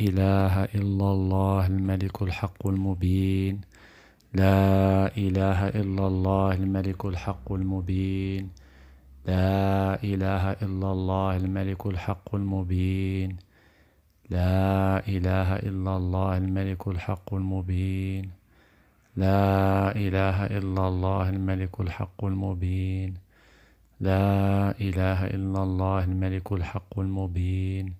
إله إلا الله الملك الحق المبين لا إله إلا الله الملك الحق المبين لا إله إلا الله الملك الحق المبين لا إله إلا الله الملك الحق المبين لا إله إلا الله الملك الحق المبين لا إله إلا الله الملك الحق المبين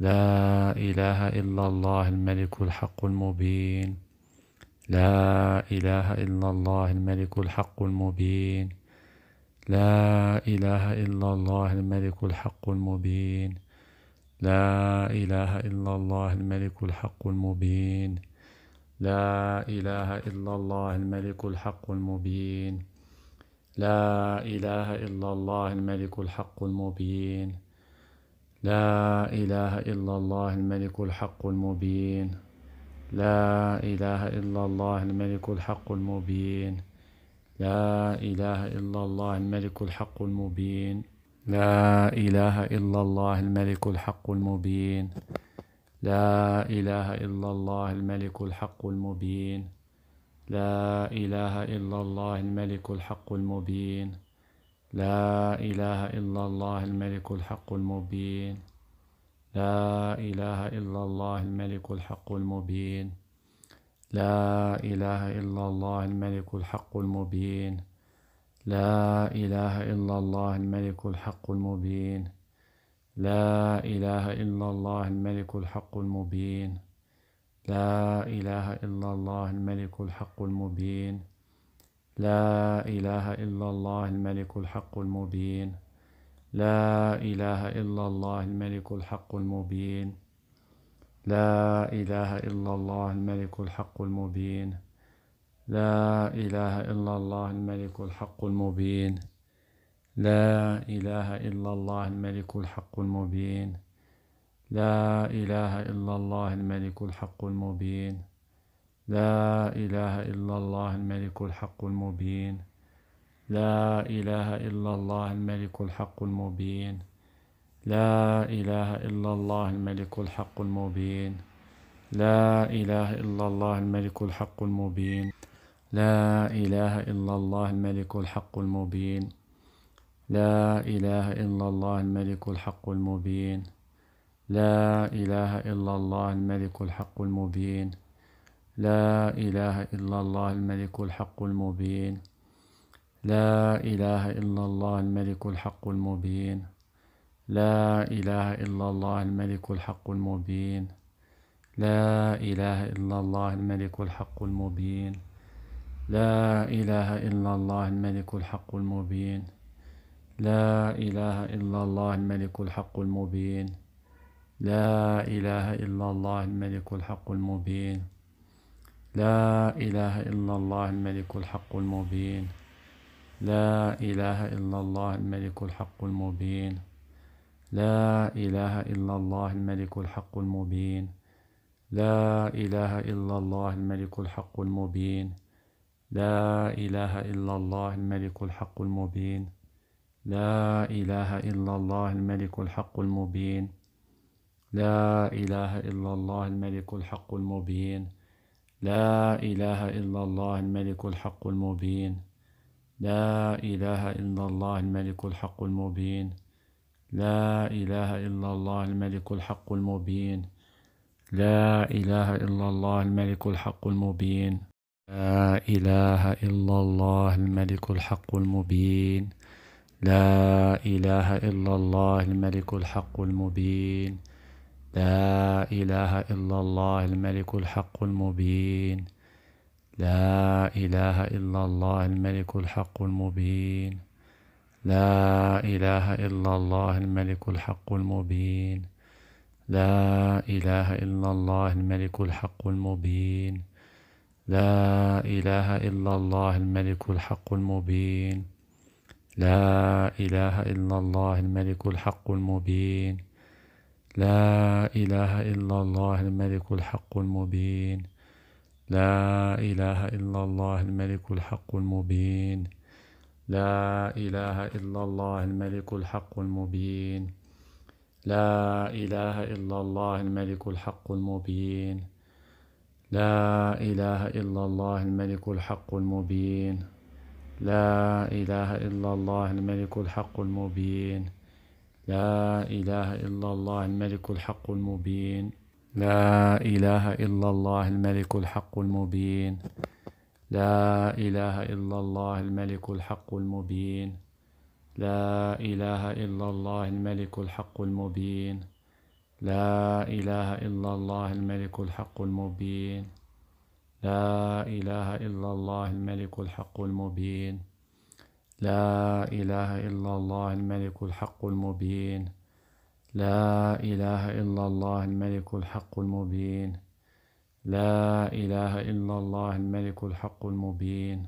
لا إله إلا الله الملك الحق المبين لا إله إلا الله الملك الحق المبين لا إله إلا الله الملك الحق المبين لا إله إلا الله الملك الحق المبين لا إله إلا الله الملك الحق المبين لا إله إلا الله الملك الحق المبين لا إله إلا الله الملك الحق المبين لا إله إلا الله الملك الحق المبين لا إله إلا الله الملك الحق المبين لا إله إلا الله الملك الحق المبين لا إله إلا الله الملك الحق المبين لا إله إلا الله الملك الحق المبين لا إله إلا الله الملك الحق المبين لا إله إلا الله الملك الحق المبين لا إله إلا الله الملك الحق المبين لا إله إلا الله الملك الحق المبين لا إله إلا الله الملك الحق المبين لا إله إلا الله الملك الحق المبين لا إله إلا الله الملك الحق المبين لا إله إلا الله الملك الحق المبين لا إله إلا الله الملك الحق المبين لا إله إلا الله الملك الحق المبين لا إله إلا الله الملك الحق المبين لا إله إلا الله الملك الحق المبين لا إله إلا الله الملك الحق المبين لا إله إلا الله الملك الحق المبين لا إله إلا الله الملك الحق المبين لا إله إلا الله الملك الحق المبين لا إله إلا الله الملك الحق المبين لا إله إلا الله الملك الحق المبين لا إله إلا الله الملك الحق المبين لا إله إلا الله الملك الحق المبين لا إله إلا الله الملك الحق المبين لا إله إلا الله الملك الحق المبين لا إله إلا الله الملك الحق المبين لا إله إلا الله الملك الحق المبين لا إله إلا الله الملك الحق المبين لا إله إلا الله الملك الحق المبين لا إله إلا الله الملك الحق المبين لا إله إلا الله الملك الحق المبين لا إله إلا الله الملك الحق المبين لا إله إلا الله الملك الحق المبين لا إله إلا الله الملك الحق المبين لا إله إلا الله الملك الحق المبين لا إله إلا الله الملك الحق المبين لا إله إلا الله الملك الحق المبين لا إله إلا الله الملك الحق المبين لا إله إلا الله الملك الحق المبين لا إله إلا الله الملك الحق المبين لا إله إلا الله الملك الحق المبين لا إله إلا الله الملك الحق المبين لا إله إلا الله الملك الحق المبين لا إله إلا الله الملك الحق المبين لا إله إلا الله الملك الحق المبين لا إله إلا الله الملك الحق المبين لا إله إلا الله الملك الحق المبين لا إله إلا الله الملك الحق المبين لا إله إلا الله الملك الحق المبين لا إله إلا الله الملك الحق المبين لا إله إلا الله الملك الحق المبين لا إله إلا الله الملك الحق المبين لا إله إلا الله الملك الحق المبين لا إله إلا الله الملك الحق المبين لا إله إلا الله الملك الحق المبين لا إله إلا الله الملك الحق المبين لا إله إلا الله الملك الحق المبين لا إله إلا الله الملك الحق المبين لا إله إلا الله الملك الحق المبين لا إله إلا الله الملك الحق المبين لا إله إلا الله الملك الحق المبين لا إله إلا الله الملك الحق المبين لا إله إلا الله الملك الحق المبين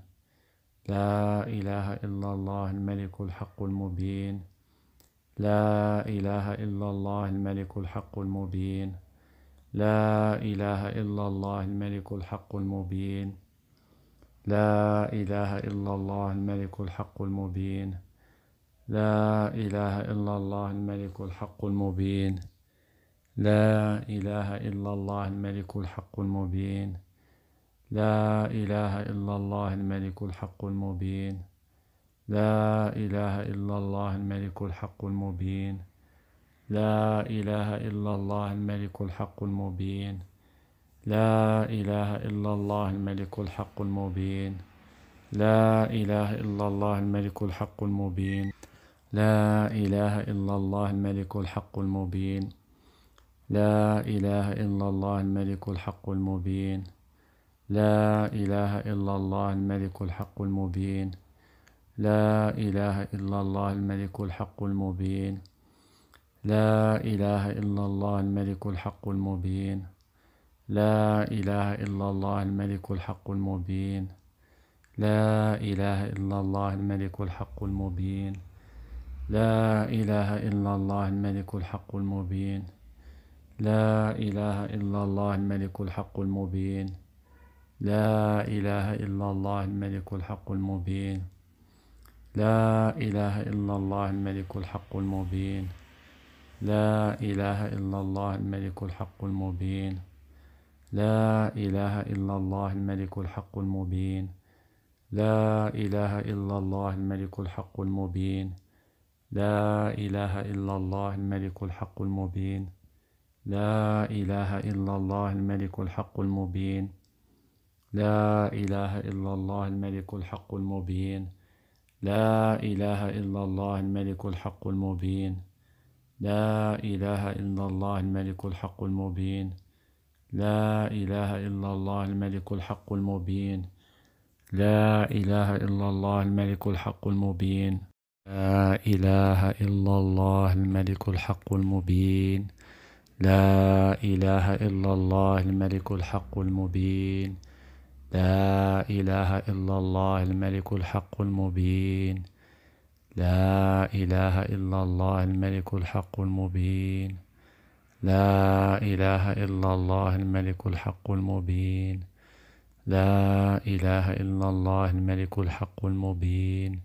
لا إله إلا الله الملك الحق المبين لا إله إلا الله الملك الحق المبين لا إله إلا الله الملك الحق المبين لا إله إلا الله الملك الحق المبين لا إله إلا الله الملك الحق المبين لا إله إلا الله الملك الحق المبين لا إله إلا الله الملك الحق المبين لا إله إلا الله الملك الحق المبين لا إله إلا الله الملك الحق المبين لا إله إلا الله الملك الحق المبين لا إله إلا الله الملك الحق المبين لا إله إلا الله الملك الحق المبين لا إله إلا الله الملك الحق المبين لا إله إلا الله الملك الحق المبين لا إله إلا الله الملك الحق المبين لا إله إلا الله الملك الحق المبين لا إله إلا الله الملك الحق المبين لا إله إلا الله الملك الحق المبين لا إله إلا الله الملك الحق المبين لا إله إلا الله الملك الحق المبين لا إله إلا الله الملك الحق المبين لا إله إلا الله الملك الحق المبين لا إله إلا الله الملك الحق المبين لا إله إلا الله الملك الحق المبين لا إله إلا الله الملك الحق المبين لا إله إلا الله الملك الحق المبين لا إله إلا الله الملك الحق المبين لا إله إلا الله الملك الحق المبين لا إله إلا الله الملك الحق المبين لا إله إلا الله الملك الحق المبين لا إله إلا الله الملك الحق المبين لا إله إلا الله الملك الحق المبين لا إله إلا الله الملك الحق المبين لا إله إلا الله الملك الحق المبين لا إله إلا الله الملك الحق المبين لا إله إلا الله الملك الحق المبين لا إله إلا الله الملك الحق المبين لا إله إلا الله الملك الحق المبين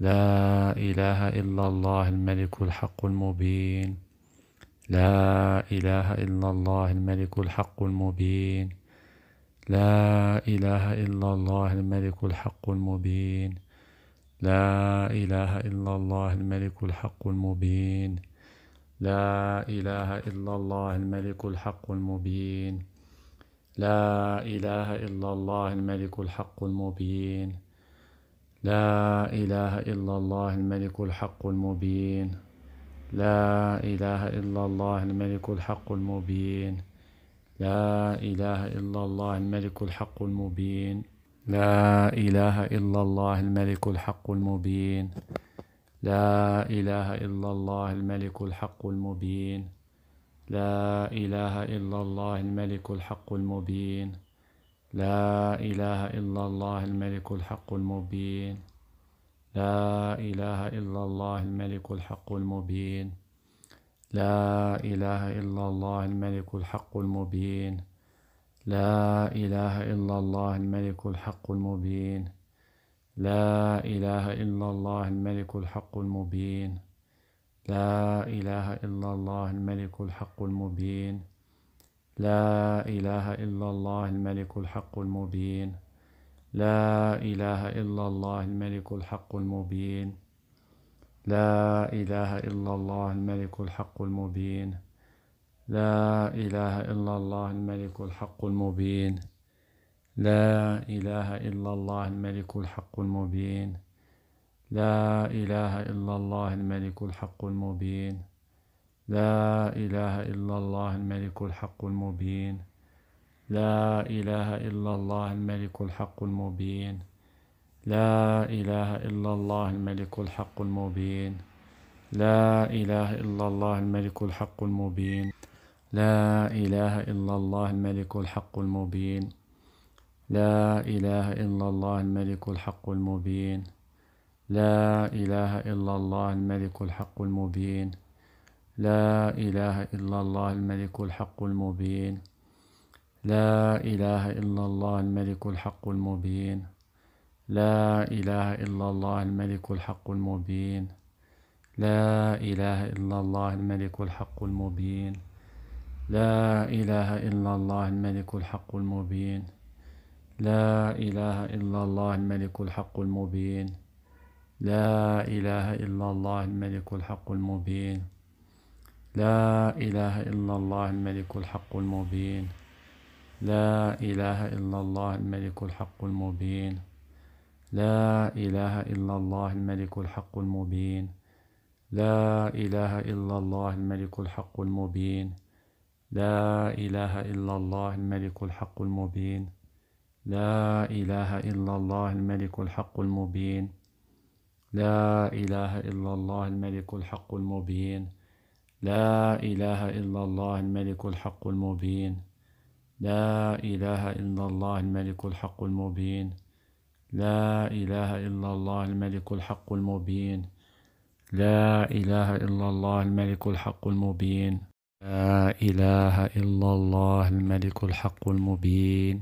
لا إله إلا الله الملك الحق المبين لا إله إلا الله الملك الحق المبين لا إله إلا الله الملك الحق المبين لا إله إلا الله الملك الحق المبين لا إله إلا الله الملك الحق المبين لا إله إلا الله الملك الحق المبين لا إله إلا الله الملك الحق المبين لا إله إلا الله الملك الحق المبين لا إله إلا الله الملك الحق المبين لا إله إلا الله الملك الحق المبين لا إله إلا الله الملك الحق المبين لا إله إلا الله الملك الحق المبين لا إله إلا الله الملك الحق المبين لا إله إلا الله الملك الحق المبين لا إله إلا الله الملك الحق المبين لا إله إلا الله الملك الحق المبين لا إله إلا الله الملك الحق المبين لا إله إلا الله الملك الحق المبين لا إله إلا الله الملك الحق المبين لا إله إلا الله الملك الحق المبين لا إله إلا الله الملك الحق المبين لا إله إلا الله الملك الحق المبين لا إله إلا الله الملك الحق المبين لا إله إلا الله الملك الحق المبين لا إله إلا الله الملك الحق المبين لا إله إلا الله الملك الحق المبين لا إله إلا الله الملك الحق المبين لا إله إلا الله الملك الحق المبين لا إله إلا الله الملك الحق المبين لا إله إلا الله الملك الحق المبين لا إله إلا الله الملك الحق المبين لا إله إلا الله الملك الحق المبين لا إله إلا الله الملك الحق المبين لا إله إلا الله الملك الحق المبين لا إله إلا الله الملك الحق المبين لا إله إلا الله الملك الحق المبين لا إله إلا الله الملك الحق المبين لا إله إلا الله الملك الحق المبين لا إله إلا الله الملك الحق المبين لا إله إلا الله الملك الحق المبين لا إله إلا الله الملك الحق المبين لا إله إلا الله الملك الحق المبين لا إله إلا الله الملك الحق المبين لا إله إلا الله الملك الحق المبين لا إله إلا الله الملك الحق المبين لا إله إلا الله الملك الحق المبين لا إله إلا الله الملك الحق المبين لا إله إلا الله الملك الحق المبين لا إله إلا الله الملك الحق المبين لا إله إلا الله الملك الحق المبين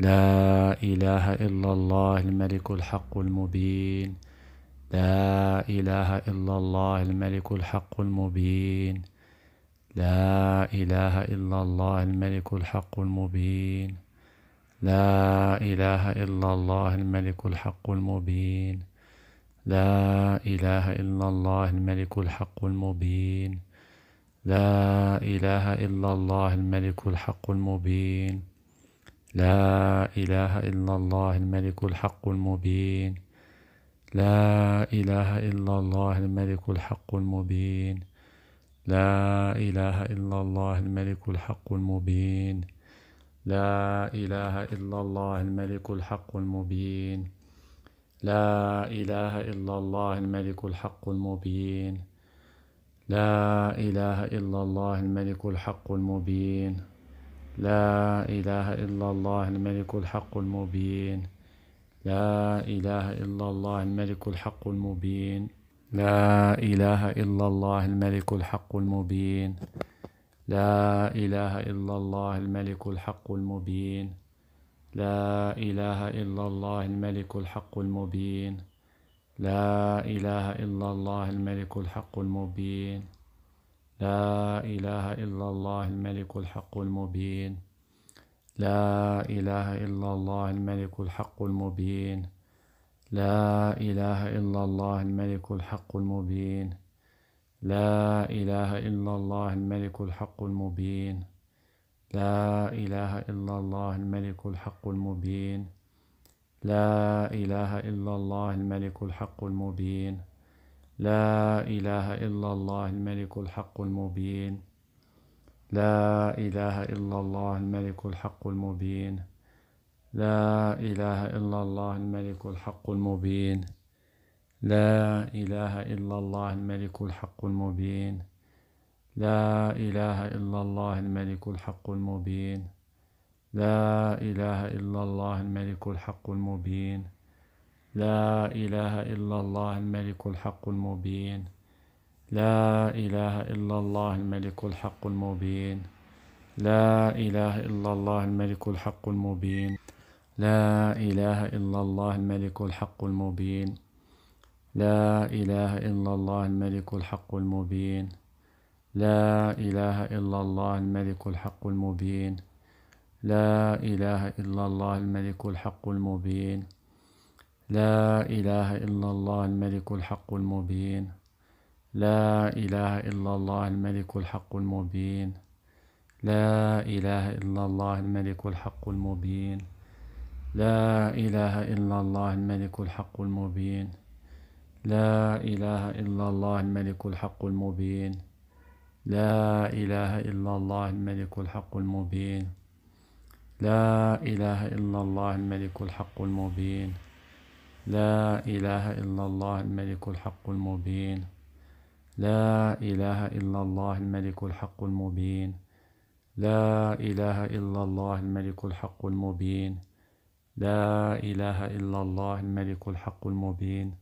لا إله إلا الله الملك الحق المبين لا إله إلا الله الملك الحق المبين لا إله إلا الله الملك الحق المبين لا إله إلا الله الملك الحق المبين لا إله إلا الله الملك الحق المبين لا إله إلا الله الملك الحق المبين لا إله إلا الله الملك الحق المبين لا إله إلا الله الملك الحق المبين لا إله إلا الله الملك الحق المبين لا إله إلا الله الملك الحق المبين لا إله إلا الله الملك الحق المبين لا إله إلا الله الملك الحق المبين لا إله إلا الله الملك الحق المبين لا إله إلا الله الملك الحق المبين لا إله إلا الله الملك الحق المبين لا إله إلا الله الملك الحق المبين لا إله إلا الله الملك الحق المبين لا إله إلا الله الملك الحق المبين لا إله إلا الله الملك الحق المبين لا إله إلا الله الملك الحق المبين لا إله إلا الله الملك الحق المبين لا إله إلا الله الملك الحق المبين لا إله إلا الله الملك الحق المبين لا إله إلا الله الملك الحق المبين لا إله إلا الله الملك الحق المبين لا إله إلا الله الملك الحق المبين لا إله إلا الله الملك الحق المبين لا إله إلا الله الملك الحق المبين لا إله إلا الله الملك الحق المبين لا إله إلا الله الملك الحق المبين لا إله إلا الله الملك الحق المبين لا إله إلا الله الملك الحق المبين لا إله إلا الله الملك الحق المبين لا إله إلا الله الملك الحق المبين لا إله إلا الله الملك الحق المبين لا إله إلا الله الملك الحق المبين لا إله إلا الله الملك الحق المبين لا إله إلا الله الملك الحق المبين لا إله إلا الله الملك الحق المبين لا إله إلا الله الملك الحق المبين لا إله إلا الله الملك الحق المبين لا إله إلا الله الملك الحق المبين لا إله إلا الله الملك الحق المبين لا إله إلا الله الملك الحق المبين لا إله إلا الله الملك الحق المبين لا إله إلا الله الملك الحق المبين لا إله إلا الله الملك الحق المبين لا إله إلا الله الملك الحق المبين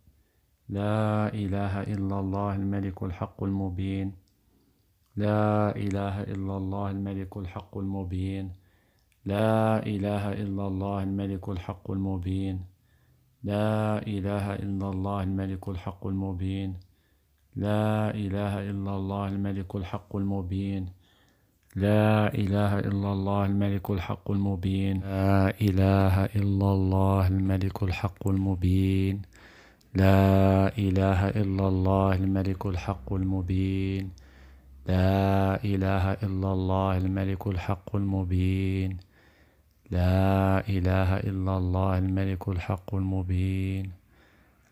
لا إله إلا الله الملك الحق المبين لا إله إلا الله الملك الحق المبين لا إله إلا الله الملك الحق المبين لا إله إلا الله الملك الحق المبين لا إله إلا الله الملك الحق المبين لا إله إلا الله الملك الحق المبين لا إله إلا الله الملك الحق المبين لا إله إلا الله الملك الحق المبين لا إله إلا الله الملك الحق المبين لا إله إلا الله الملك الحق المبين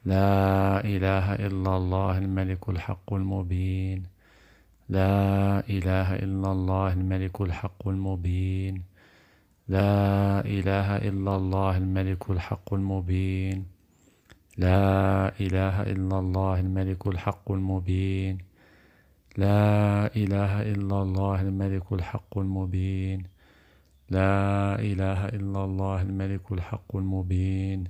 لا إله إلا الله الملك الحق المبين لا إله إلا الله الملك الحق المبين لا إله إلا الله الملك الحق المبين لا إله إلا الله الملك الحق المبين لا إله إلا الله الملك الحق المبين لا إله إلا الله الملك الحق المبين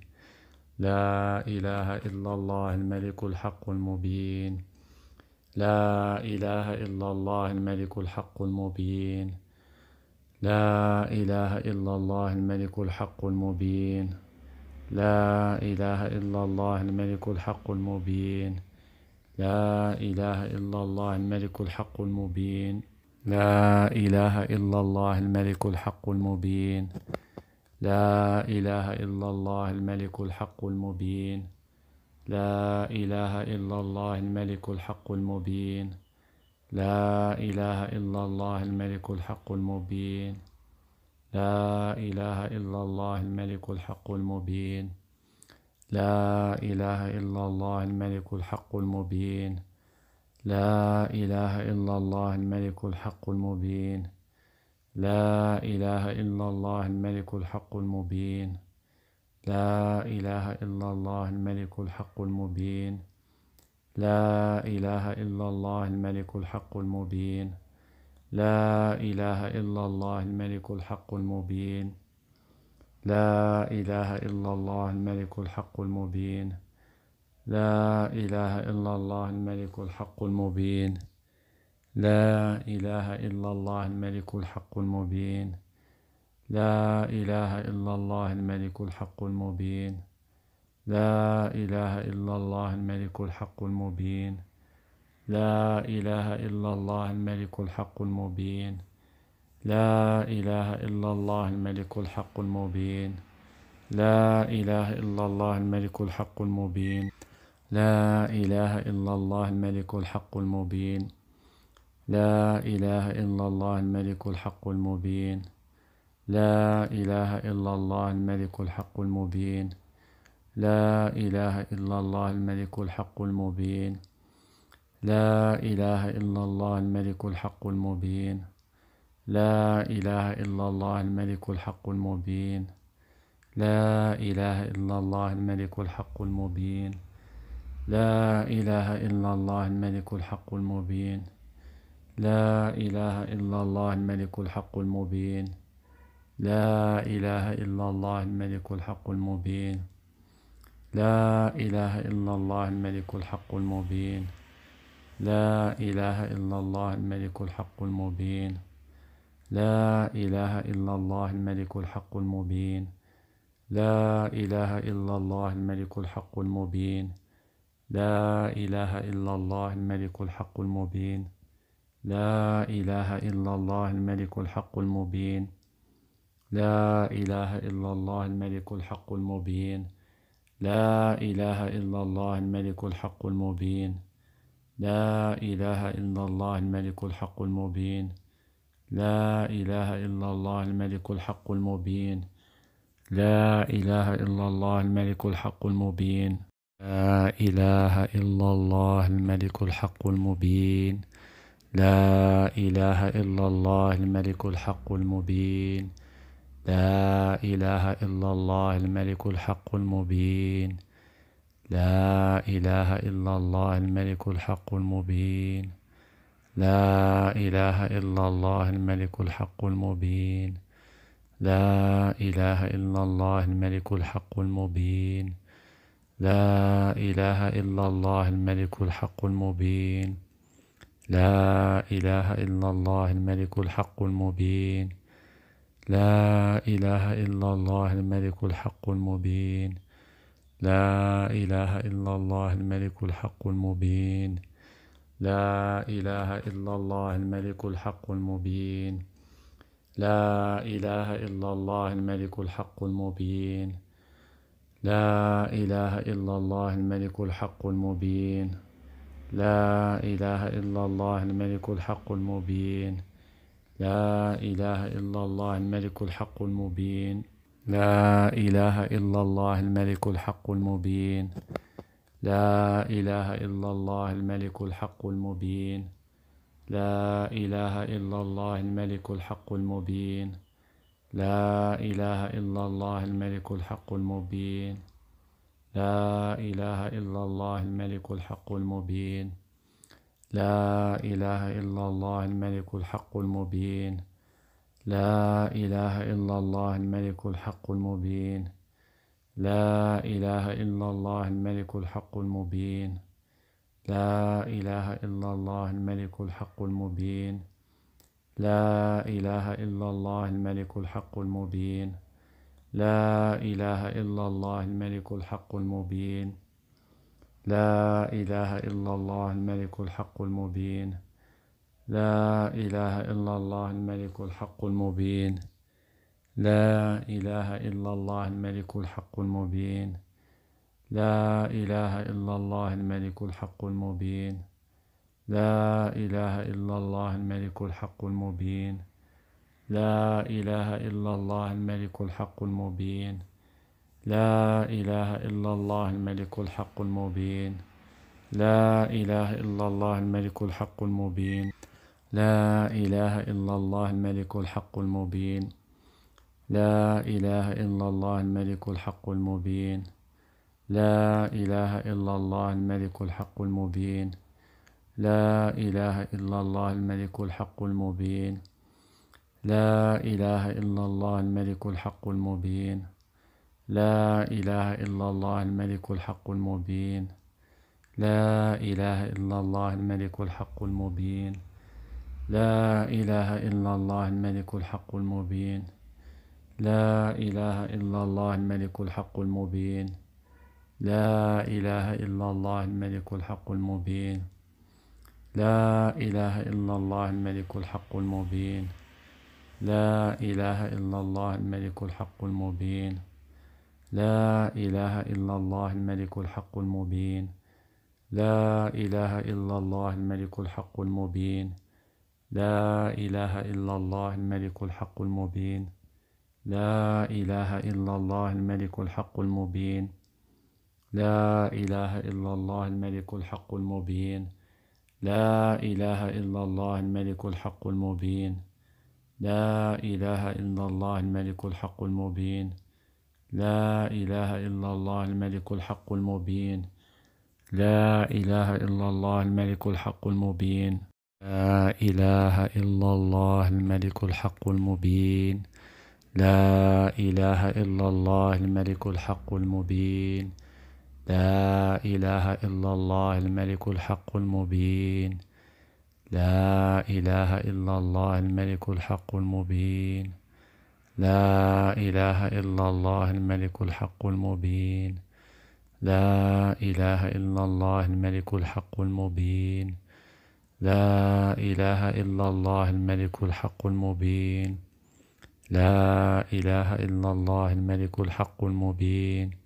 لا إله إلا الله الملك الحق المبين لا إله إلا الله الملك الحق المبين لا إله إلا الله الملك الحق المبين لا إله إلا الله الملك الحق المبين لا إله إلا الله الملك الحق المبين لا إله إلا الله الملك الحق المبين لا إله إلا الله الملك الحق المبين لا إله إلا الله الملك الحق المبين لا إله إلا الله الملك الحق المبين لا إله إلا الله الملك الحق المبين لا إله إلا الله الملك الحق المبين لا إله إلا الله الملك الحق المبين لا إله إلا الله الملك الحق المبين لا إله إلا الله الملك الحق المبين لا إله إلا الله الملك الحق المبين لا إله إلا الله الملك الحق المبين لا إله إلا الله الملك الحق المبين لا إله إلا الله الملك الحق المبين لا إله إلا الله الملك الحق المبين لا إله إلا الله الملك الحق المبين لا إله إلا الله الملك الحق المبين لا إله إلا الله الملك الحق المبين لا إله إلا الله الملك الحق المبين لا إله إلا الله الملك الحق المبين لا إله إلا الله الملك الحق المبين لا إله إلا الله الملك الحق المبين لا إله إلا الله الملك الحق المبين لا إله إلا الله الملك الحق المبين لا إله إلا الله الملك الحق المبين لا إله إلا الله الملك الحق المبين لا إله إلا الله الملك الحق المبين لا إله إلا الله الملك الحق المبين لا إله إلا الله الملك الحق المبين لا إله إلا الله الملك الحق المبين لا إله إلا الله الملك الحق المبين لا إله إلا الله الملك الحق المبين لا إله إلا الله الملك الحق المبين لا إله إلا الله الملك الحق المبين لا إله إلا الله الملك الحق المبين لا إله إلا الله الملك الحق المبين لا إله إلا الله الملك الحق المبين لا إله إلا الله الملك الحق المبين لا إله إلا الله الملك الحق المبين لا إله إلا الله الملك الحق المبين لا إله إلا الله الملك الحق المبين لا إله إلا الله الملك الحق المبين لا إله إلا الله الملك الحق المبين لا إله إلا الله الملك الحق المبين لا إله إلا الله الملك الحق المبين لا إله إلا الله الملك الحق المبين لا إله إلا الله الملك الحق المبين لا إله إلا الله الملك الحق المبين لا إله إلا الله الملك الحق المبين لا إله إلا الله الملك الحق المبين لا إله إلا الله الملك الحق المبين لا إله إلا الله الملك الحق المبين لا إله إلا الله الملك الحق المبين لا إله إلا الله الملك الحق المبين لا إله إلا الله الملك الحق المبين لا إله إلا الله الملك الحق المبين لا إله إلا الله الملك الحق المبين لا إله إلا الله الملك الحق المبين لا إله إلا الله الملك الحق المبين لا إله إلا الله الملك الحق المبين لا إله إلا الله الملك الحق المبين لا إله إلا الله الملك الحق المبين لا إله إلا الله الملك الحق المبين لا إله إلا الله الملك الحق المبين لا إله إلا الله الملك الحق المبين لا إله إلا الله الملك الحق المبين لا إله إلا الله الملك الحق المبين لا إله إلا الله الملك الحق المبين لا إله إلا الله الملك الحق المبين لا إله إلا الله الملك الحق المبين لا إله إلا الله الملك الحق المبين لا إله إلا الله الملك الحق المبين لا إله إلا الله الملك الحق المبين لا إله إلا الله الملك الحق المبين لا إله إلا الله الملك الحق المبين لا إله إلا الله الملك الحق المبين لا إله إلا الله الملك الحق المبين لا إله إلا الله الملك الحق المبين لا إله إلا الله الملك الحق المبين لا إله إلا الله الملك الحق المبين لا إله إلا الله الملك الحق المبين لا إله إلا الله الملك الحق المبين لا إله إلا الله الملك الحق المبين لا إله إلا الله الملك الحق المبين لا إله إلا الله الملك الحق المبين لا إله إلا الله الملك الحق المبين لا إله إلا الله الملك الحق المبين لا إله إلا الله الملك الحق المبين لا إله إلا الله الملك الحق المبين لا إله إلا الله الملك الحق المبين لا إله إلا الله الملك الحق المبين لا إله إلا الله الملك الحق المبين لا إله إلا الله الملك الحق المبين لا إله إلا الله الملك الحق المبين لا إله إلا الله الملك الحق المبين لا إله إلا الله الملك الحق المبين لا إله إلا الله الملك الحق المبين لا إله إلا الله الملك الحق المبين لا إله إلا الله الملك الحق المبين لا إله إلا الله الملك الحق المبين لا إله إلا الله الملك الحق المبين لا إله إلا الله الملك الحق المبين لا إله إلا الله الملك الحق المبين لا إله إلا الله الملك الحق المبين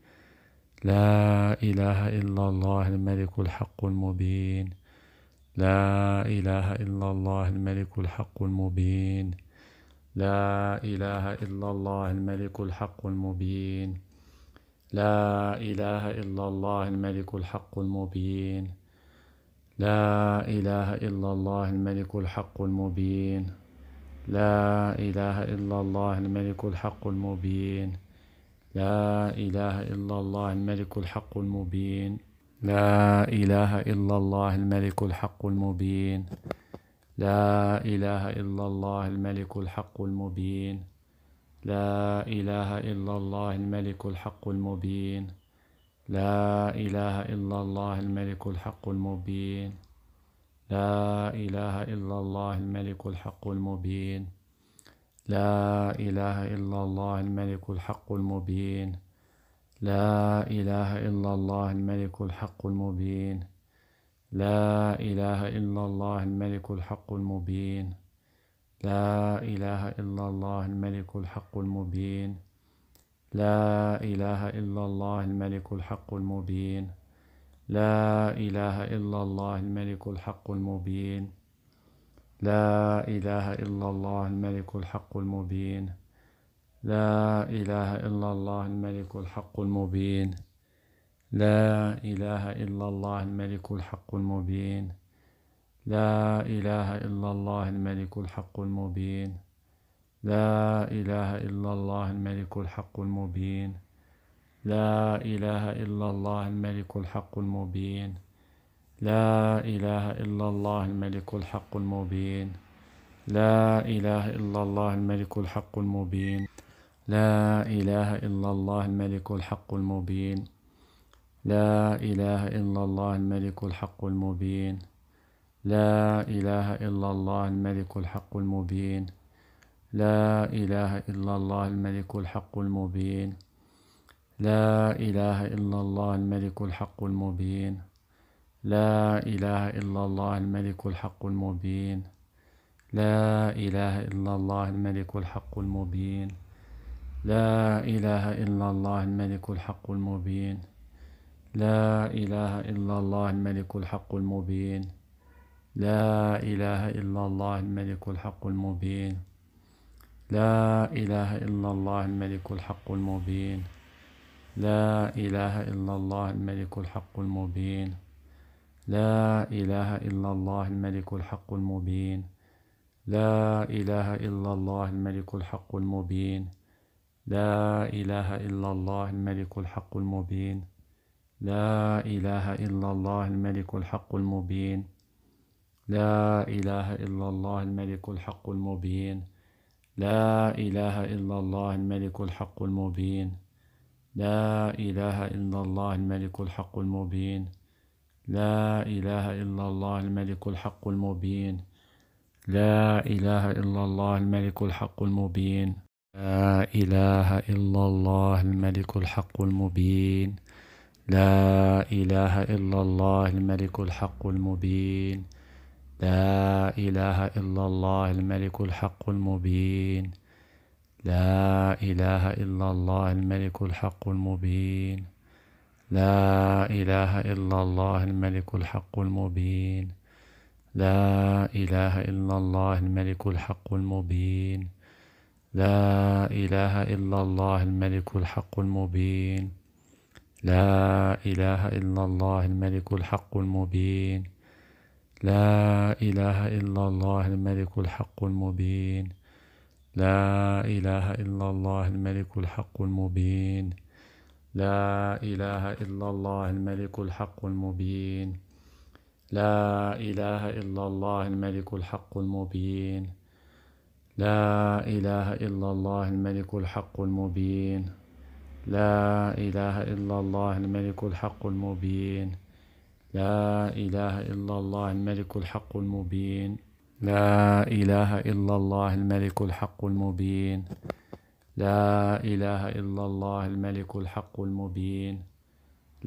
لا إله إلا الله الملك الحق المبين لا إله إلا الله الملك الحق المبين لا إله إلا الله الملك الحق المبين لا إله إلا الله الملك الحق المبين لا إله إلا الله الملك الحق المبين لا إله إلا الله الملك الحق المبين لا إله إلا الله الملك الحق المبين لا إله إلا الله الملك الحق المبين لا إله إلا الله الملك الحق المبين لا إله إلا الله الملك الحق المبين لا إله إلا الله الملك الحق المبين لا إله إلا الله الملك الحق المبين لا إله إلا الله الملك الحق المبين لا إله إلا الله الملك الحق المبين لا إله إلا الله الملك الحق المبين لا إله إلا الله الملك الحق المبين لا إله إلا الله الملك الحق المبين لا إله إلا الله الملك الحق المبين لا إله إلا الله الملك الحق المبين لا إله إلا الله الملك الحق المبين لا إله إلا الله الملك الحق المبين لا إله إلا الله الملك الحق المبين لا إله إلا الله الملك الحق المبين لا إله إلا الله الملك الحق المبين لا إله إلا الله الملك الحق المبين لا إله إلا الله الملك الحق المبين لا إله إلا الله الملك الحق المبين لا إله إلا الله الملك الحق المبين لا إله إلا الله الملك الحق المبين لا إله إلا الله الملك الحق المبين لا إله إلا الله الملك الحق المبين لا إله إلا الله الملك الحق المبين لا إله إلا الله الملك الحق المبين لا إله إلا الله الملك الحق المبين لا إله إلا الله الملك الحق المبين لا إله إلا الله الملك الحق المبين لا إله إلا الله الملك الحق المبين لا إله إلا الله الملك الحق المبين لا إله إلا الله الملك الحق المبين لا إله إلا الله الملك الحق المبين لا إله إلا الله الملك الحق المبين لا إله إلا الله الملك الحق المبين لا إله إلا الله الملك الحق المبين لا إله إلا الله الملك الحق المبين لا إله إلا الله الملك الحق المبين لا إله إلا الله الملك الحق المبين لا إله إلا الله الملك الحق المبين لا إله إلا الله الملك الحق المبين لا إله إلا الله الملك الحق المبين لا إله إلا الله الملك الحق المبين لا إله إلا الله الملك الحق المبين لا إله إلا الله الملك الحق المبين لا إله إلا الله الملك الحق المبين لا إله إلا الله الملك الحق المبين لا إله إلا الله الملك الحق المبين لا إله إلا الله الملك الحق المبين لا إله إلا الله الملك الحق المبين لا إله إلا الله الملك الحق المبين لا إله إلا الله الملك الحق المبين لا إله إلا الله الملك الحق المبين لا إله إلا الله الملك الحق المبين لا إله إلا الله الملك الحق المبين لا إله إلا الله الملك الحق المبين لا إله إلا الله الملك الحق المبين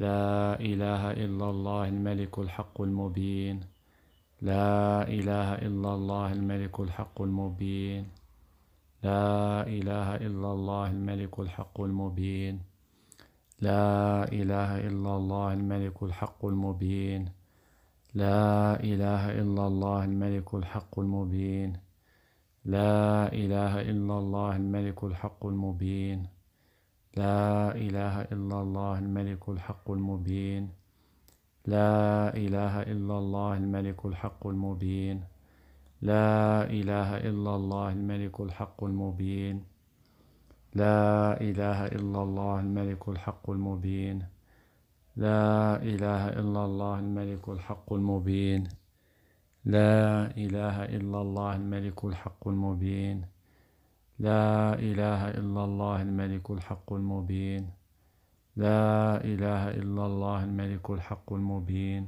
لا إله إلا الله الملك الحق المبين لا إله إلا الله الملك الحق المبين لا إله إلا الله الملك الحق المبين لا إله إلا الله الملك الحق المبين لا إله إلا الله الملك الحق المبين لا إله إلا الله الملك الحق المبين لا إله إلا الله الملك الحق المبين لا إله إلا الله الملك الحق المبين لا إله إلا الله الملك الحق المبين لا إله إلا الله الملك الحق المبين لا إله إلا الله الملك الحق المبين لا إله إلا الله الملك الحق المبين لا إله إلا الله الملك الحق المبين لا إله إلا الله الملك الحق المبين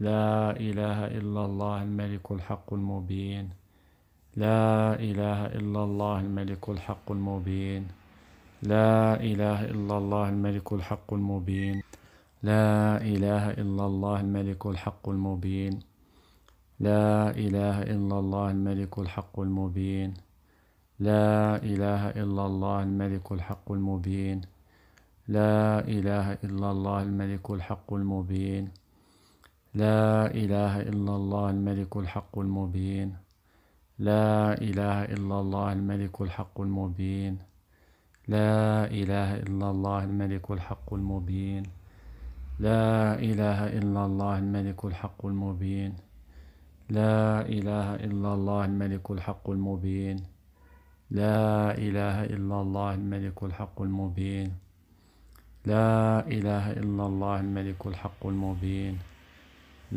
لا إله إلا الله الملك الحق المبين لا إله إلا الله الملك الحق المبين لا إله إلا الله الملك الحق المبين لا إله إلا الله الملك الحق المبين لا إله إلا الله الملك الحق المبين لا إله إلا الله الملك الحق المبين لا إله إلا الله الملك الحق المبين لا إله إلا الله الملك الحق المبين لا إله إلا الله الملك الحق المبين لا إله إلا الله الملك الحق المبين لا إله إلا الله الملك الحق المبين لا إله إلا الله الملك الحق المبين لا إله إلا الله الملك الحق المبين لا إله إلا الله الملك الحق المبين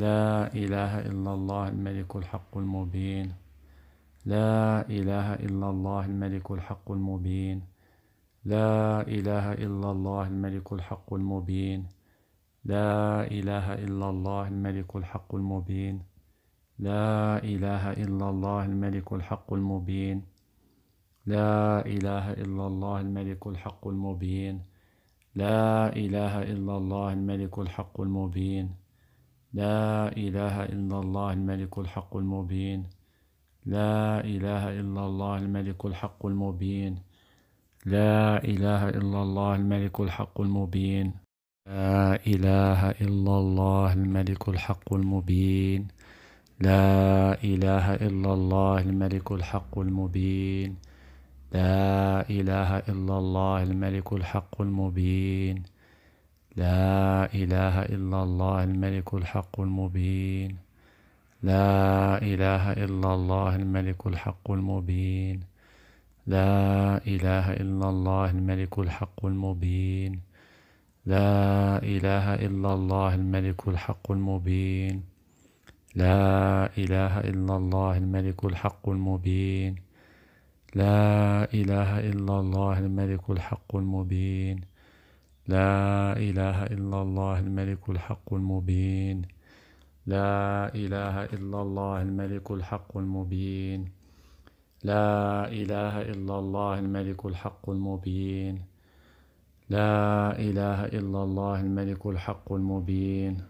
لا إله إلا الله الملك الحق المبين لا إله إلا الله الملك الحق المبين لا إله إلا الله الملك الحق المبين لا إله إلا الله الملك الحق المبين لا إله إلا الله الملك الحق المبين لا إله إلا الله الملك الحق المبين لا إله إلا الله الملك الحق المبين لا إله إلا الله الملك الحق المبين لا إله إلا الله الملك الحق المبين لا إله إلا الله الملك الحق المبين لا إله إلا الله الملك الحق المبين لا إله إلا الله الملك الحق المبين لا إله إلا الله الملك الحق المبين لا إله إلا الله الملك الحق المبين لا إله إلا الله الملك الحق المبين لا إله إلا الله الملك الحق المبين لا إله إلا الله الملك الحق المبين لا إله إلا الله الملك الحق المبين لا إله إلا الله الملك الحق المبين لا إله إلا الله الملك الحق المبين لا إله إلا الله الملك الحق المبين لا إله إلا الله الملك الحق المبين لا إله إلا الله الملك الحق المبين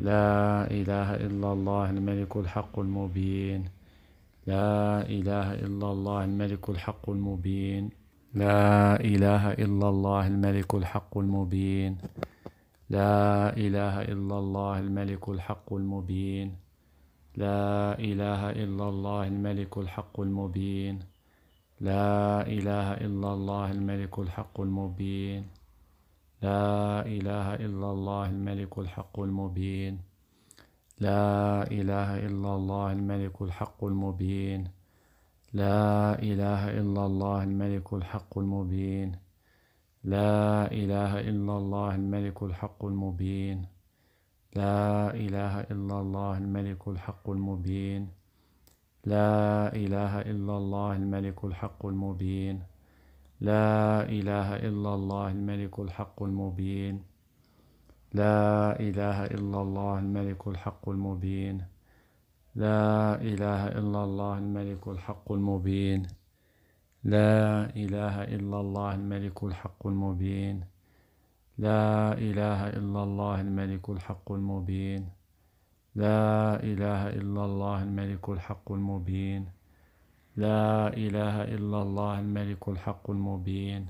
لا إله إلا الله الملك الحق المبين لا إله إلا الله الملك الحق المبين لا إله إلا الله الملك الحق المبين لا إله إلا الله الملك الحق المبين لا إله إلا الله الملك الحق المبين لا إله إلا الله الملك الحق المبين لا إله إلا الله الملك الحق المبين لا إله إلا الله الملك الحق المبين لا إله إلا الله الملك الحق المبين لا إله إلا الله الملك الحق المبين لا إله إلا الله الملك الحق المبين لا إله إلا الله الملك الحق المبين لا إله إلا الله الملك الحق المبين لا إله إلا الله الملك الحق المبين لا إله إلا الله الملك الحق المبين لا إله إلا الله الملك الحق المبين لا إله إلا الله الملك الحق المبين لا إله إلا الله الملك الحق المبين لا إله إلا الله الملك الحق المبين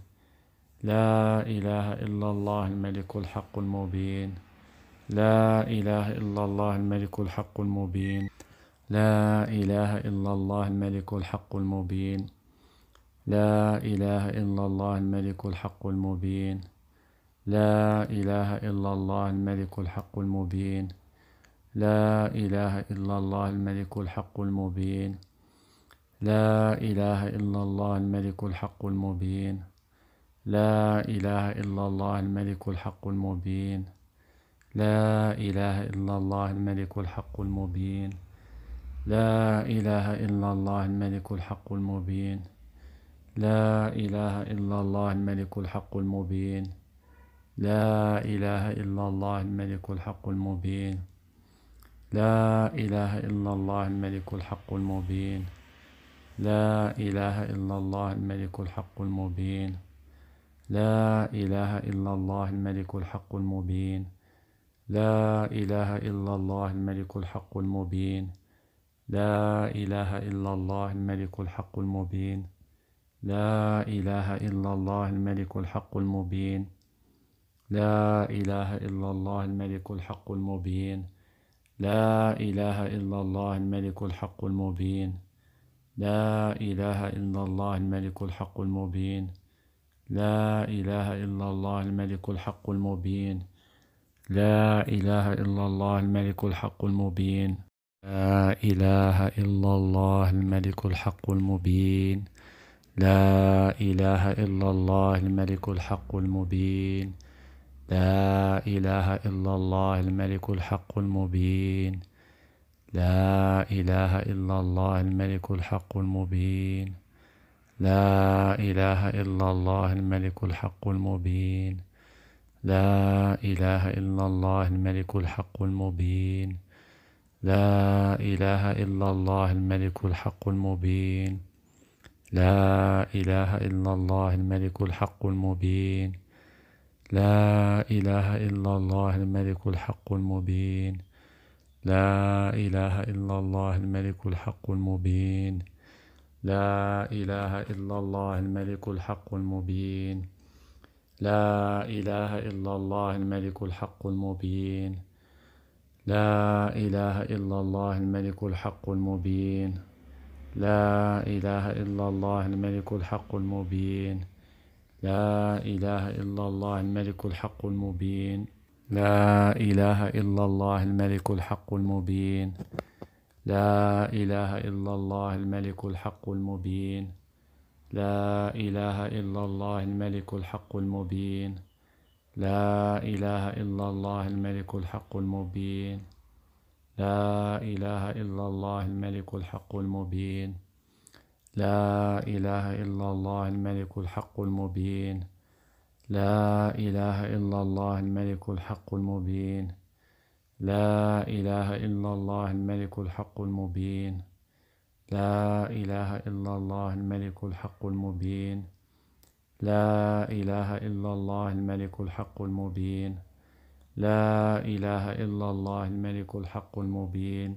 لا إله إلا الله الملك الحق المبين لا إله إلا الله الملك الحق المبين لا إله إلا الله الملك الحق المبين لا إله إلا الله الملك الحق المبين لا إله إلا الله الملك الحق المبين لا إله إلا الله الملك الحق المبين لا إله إلا الله الملك الحق المبين لا إله إلا الله الملك الحق المبين لا إله إلا الله الملك الحق المبين لا إله إلا الله الملك الحق المبين لا إله إلا الله الملك الحق المبين لا إله إلا الله الملك الحق المبين لا إله إلا الله الملك الحق المبين لا إله إلا الله الملك الحق المبين لا إله إلا الله الملك الحق المبين لا إله إلا الله الملك الحق المبين لا إله إلا الله الملك الحق المبين لا إله إلا الله الملك الحق المبين لا إله إلا الله الملك الحق المبين لا إله إلا الله الملك الحق المبين لا إله إلا الله الملك الحق المبين لا إله إلا الله الملك الحق المبين لا إله إلا الله الملك الحق المبين لا إله إلا الله الملك الحق المبين لا إله إلا الله الملك الحق المبين لا إله إلا الله الملك الحق المبين لا إله إلا الله الملك الحق المبين لا إله إلا الله الملك الحق المبين لا إله إلا الله الملك الحق المبين لا إله إلا الله الملك الحق المبين لا إله إلا الله الملك الحق المبين لا إله إلا الله الملك الحق المبين لا إله إلا الله الملك الحق المبين لا إله إلا الله الملك الحق المبين لا إله إلا الله الملك الحق المبين لا إله إلا الله الملك الحق المبين لا إله إلا الله الملك الحق المبين لا إله إلا الله الملك الحق المبين لا إله إلا الله الملك الحق المبين لا إله إلا الله الملك الحق المبين لا إله إلا الله الملك الحق المبين لا إله إلا الله الملك الحق المبين لا إله إلا الله الملك الحق المبين لا إله إلا الله الملك الحق المبين لا إله إلا الله الملك الحق المبين لا إله إلا الله الملك الحق المبين لا إله إلا الله الملك الحق المبين لا إله إلا الله الملك الحق المبين لا إله إلا الله الملك الحق المبين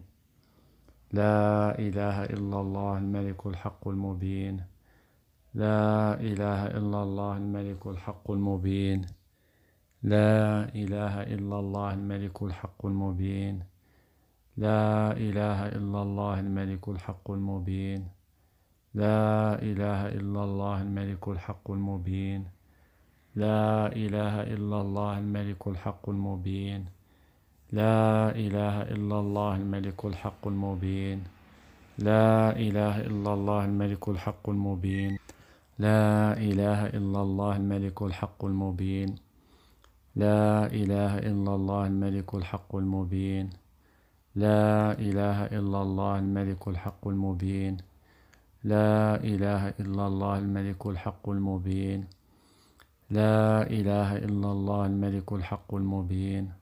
لا إله إلا الله الملك الحق المبين لا إله إلا الله الملك الحق المبين لا إله إلا الله الملك الحق المبين لا إله إلا الله الملك الحق المبين لا إله إلا الله الملك الحق المبين لا إله إلا الله الملك الحق المبين لا إله إلا الله الملك الحق المبين لا إله إلا الله الملك الحق المبين لا إله إلا الله الملك الحق المبين لا إله إلا الله الملك الحق المبين لا إله إلا الله الملك الحق المبين لا إله إلا الله الملك الحق المبين لا إله إلا الله الملك الحق المبين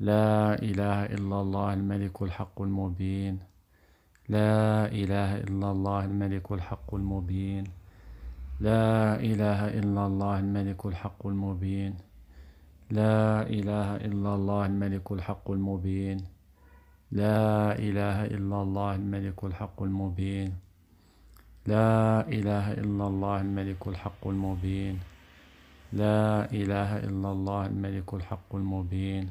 لا إله إلا الله الملك الحق المبين لا إله إلا الله الملك الحق المبين لا إله إلا الله الملك الحق المبين لا إله إلا الله الملك الحق المبين لا إله إلا الله الملك الحق المبين لا إله إلا الله الملك الحق المبين لا إله إلا الله الملك الحق المبين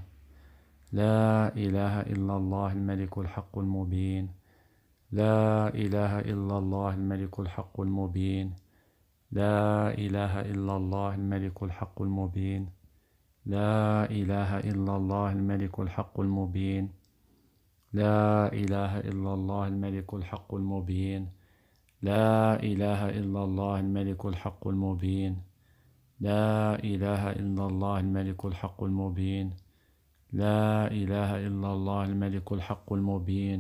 لا إله إلا الله الملك الحق المبين لا إله إلا الله الملك الحق المبين لا إله إلا الله الملك الحق المبين لا إله إلا الله الملك الحق المبين لا إله إلا الله الملك الحق المبين لا إله إلا الله الملك الحق المبين لا إله إلا الله الملك الحق المبين لا إله إلا الله الملك الحق المبين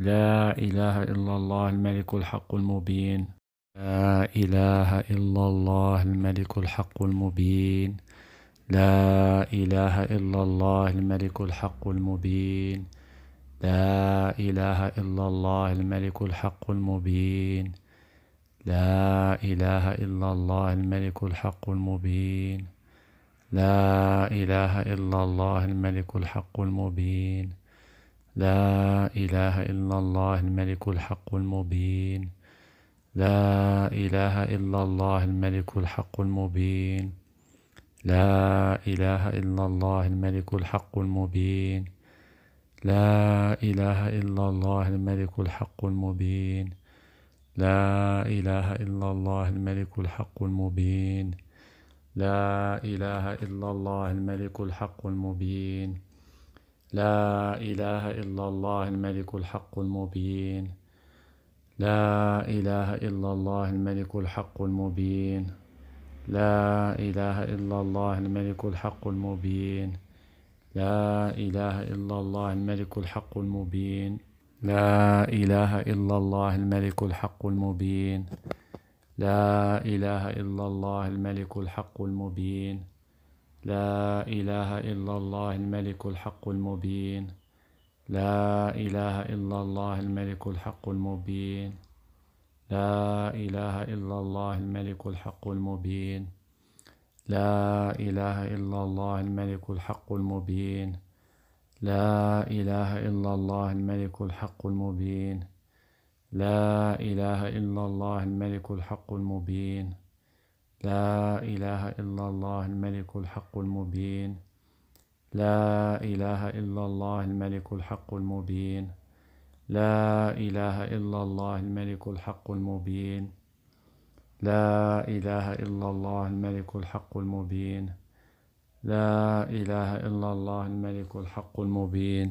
لا إله إلا الله الملك الحق المبين لا إله إلا الله الملك الحق المبين لا إله إلا الله الملك الحق المبين لا إله إلا الله الملك الحق المبين لا إله إلا الله الملك الحق المبين لا إله إلا الله الملك الحق المبين لا إله إلا الله الملك الحق المبين لا إله إلا الله الملك الحق المبين لا إله إلا الله الملك الحق المبين لا إله إلا الله الملك الحق المبين لا إله إلا الله الملك الحق المبين لا إله إلا الله الملك الحق المبين لا إله إلا الله الملك الحق المبين لا إله إلا الله الملك الحق المبين لا إله إلا الله الملك الحق المبين لا إله إلا الله الملك الحق المبين لا إله إلا الله الملك الحق المبين لا إله إلا الله الملك الحق المبين لا إله إلا الله الملك الحق المبين لا إله إلا الله الملك الحق المبين لا إله إلا الله الملك الحق المبين لا إله إلا الله الملك الحق المبين لا إله إلا الله الملك الحق المبين لا إله إلا الله الملك الحق المبين لا إله إلا الله الملك الحق المبين لا إله إلا الله الملك الحق المبين لا إله إلا الله الملك الحق المبين لا إله إلا الله الملك الحق المبين لا إله إلا الله الملك الحق المبين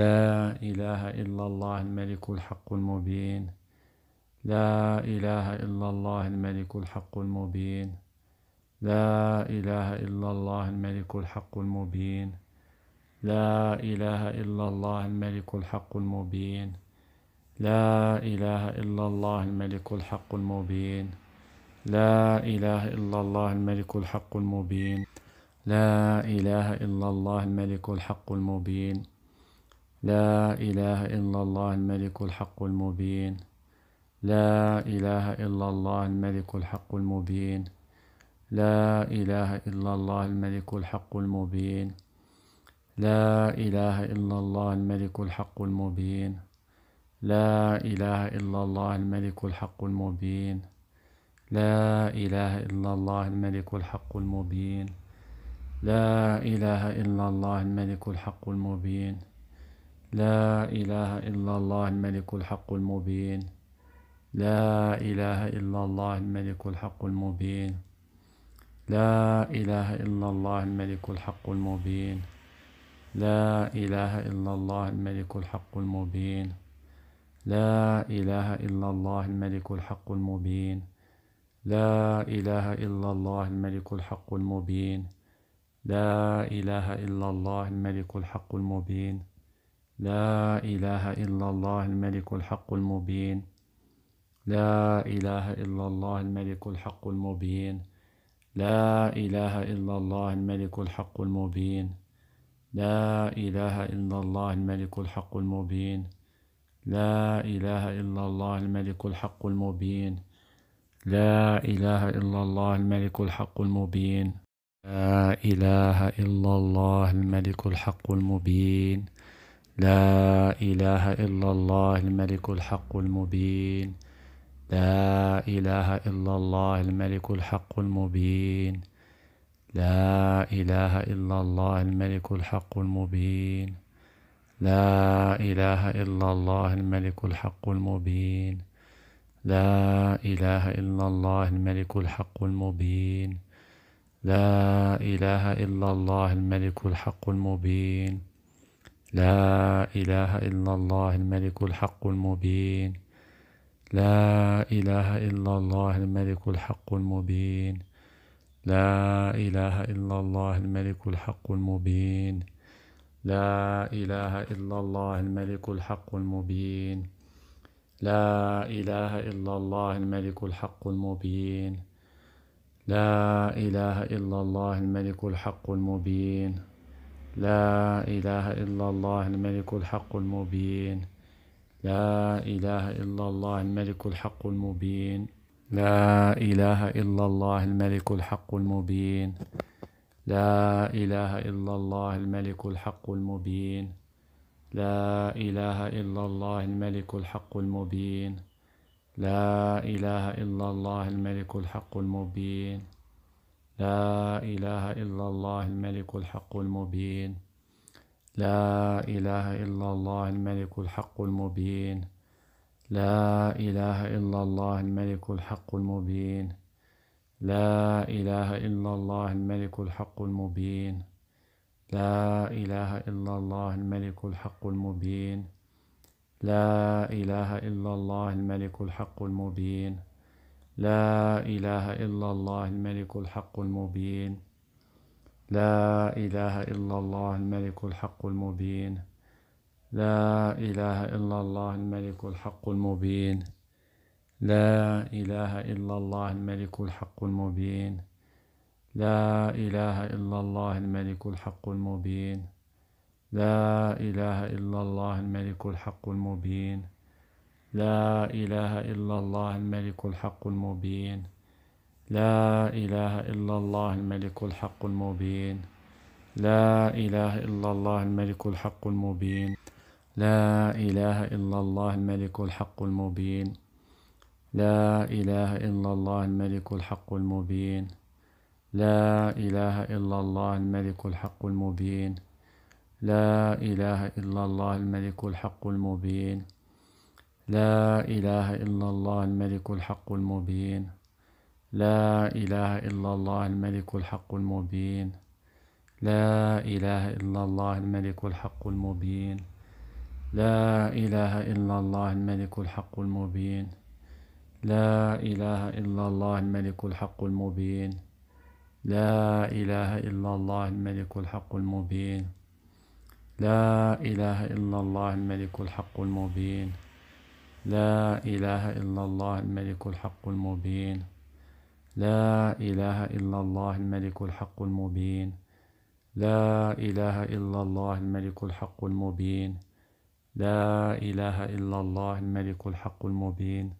لا إله إلا الله الملك الحق المبين لا إله إلا الله الملك الحق المبين لا إله إلا الله الملك الحق المبين لا إله إلا الله الملك الحق المبين لا إله إلا الله الملك الحق المبين لا إله إلا الله الملك الحق المبين لا إله إلا الله الملك الحق المبين لا إله إلا الله الملك الحق المبين لا إله إلا الله الملك الحق المبين لا إله إلا الله الملك الحق المبين لا إله إلا الله الملك الحق المبين لا إله إلا الله الملك الحق المبين لا إله إلا الله الملك الحق المبين لا إله إلا الله الملك الحق المبين لا إله إلا الله الملك الحق المبين لا إله إلا الله الملك الحق المبين لا إله إلا الله الملك الحق المبين لا إله إلا الله الملك الحق المبين لا إله إلا الله الملك الحق المبين لا إله إلا الله الملك الحق المبين لا إله إلا الله الملك الحق المبين لا إله إلا الله الملك الحق المبين لا إله إلا الله الملك الحق المبين لا إله إلا الله الملك الحق المبين لا إله إلا الله الملك الحق المبين لا إله إلا الله الملك الحق المبين لا إله إلا الله الملك الحق المبين لا إله إلا الله الملك الحق المبين لا إله إلا الله الملك الحق المبين لا إله إلا الله الملك الحق المبين لا إله إلا الله الملك الحق المبين لا إله إلا الله الملك الحق المبين لا إله إلا الله الملك الحق المبين لا إله إلا الله الملك الحق المبين لا إله إلا الله الملك الحق المبين لا إله إلا الله الملك الحق المبين لا إله إلا الله الملك الحق المبين لا إله إلا الله الملك الحق المبين لا إله إلا الله الملك الحق المبين لا إله إلا الله الملك الحق المبين لا إله إلا الله الملك الحق المبين لا إله إلا الله الملك الحق المبين لا إله إلا الله الملك الحق المبين لا إله إلا الله الملك الحق المبين لا إله إلا الله الملك الحق المبين لا إله إلا الله الملك الحق المبين لا إله إلا الله الملك الحق المبين لا إله إلا الله الملك الحق المبين لا إله إلا الله الملك الحق المبين لا إله إلا الله الملك الحق المبين لا إله إلا الله الملك الحق المبين لا إله إلا الله الملك الحق المبين لا إله إلا الله الملك الحق المبين لا إله إلا الله الملك الحق المبين لا إله إلا الله الملك الحق المبين لا إله إلا الله الملك الحق المبين لا إله إلا الله الملك الحق المبين لا إله إلا الله الملك الحق المبين لا إله إلا الله الملك الحق المبين لا إله إلا الله الملك الحق المبين لا إله إلا الله الملك الحق المبين لا إله إلا الله الملك الحق المبين لا إله إلا الله الملك الحق المبين لا إله إلا الله الملك الحق المبين لا إله إلا الله الملك الحق المبين لا إله إلا الله الملك الحق المبين لا إله إلا الله الملك الحق المبين لا إله إلا الله الملك الحق المبين لا إله إلا الله الملك الحق المبين لا إله إلا الله الملك الحق المبين لا إله إلا الله الملك الحق المبين لا إله إلا الله الملك الحق المبين لا إله إلا الله الملك الحق المبين لا إله إلا الله الملك الحق المبين لا إله إلا الله الملك الحق المبين لا إله إلا الله الملك الحق المبين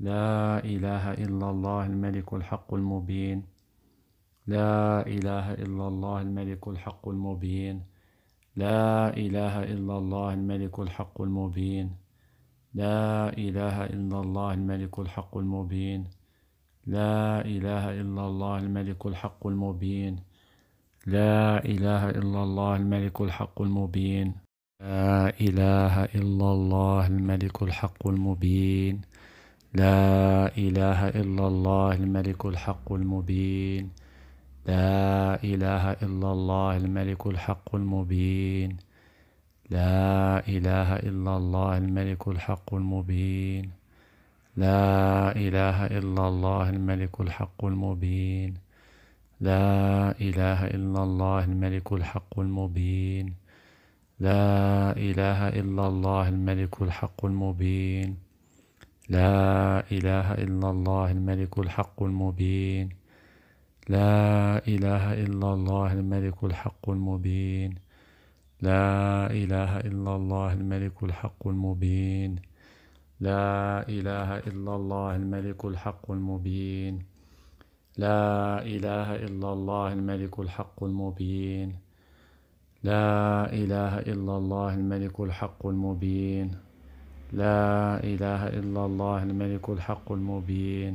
لا إله إلا الله الملك الحق المبين لا إله إلا الله الملك الحق المبين لا إله إلا الله الملك الحق المبين لا إله إلا الله الملك الحق المبين لا إله إلا الله الملك الحق المبين لا إله إلا الله الملك الحق المبين لا إله إلا الله الملك الحق المبين لا إله إلا الله الملك الحق المبين لا إله إلا الله الملك الحق المبين لا إله إلا الله الملك الحق المبين لا إله إلا الله الملك الحق المبين لا إله إلا الله الملك الحق المبين لا إله إلا الله الملك الحق المبين لا إله إلا الله الملك الحق المبين لا إله إلا الله الملك الحق المبين لا إله إلا الله الملك الحق المبين لا إله إلا الله الملك الحق المبين لا إله إلا الله الملك الحق المبين لا إله إلا الله الملك الحق المبين لا إله إلا الله الملك الحق المبين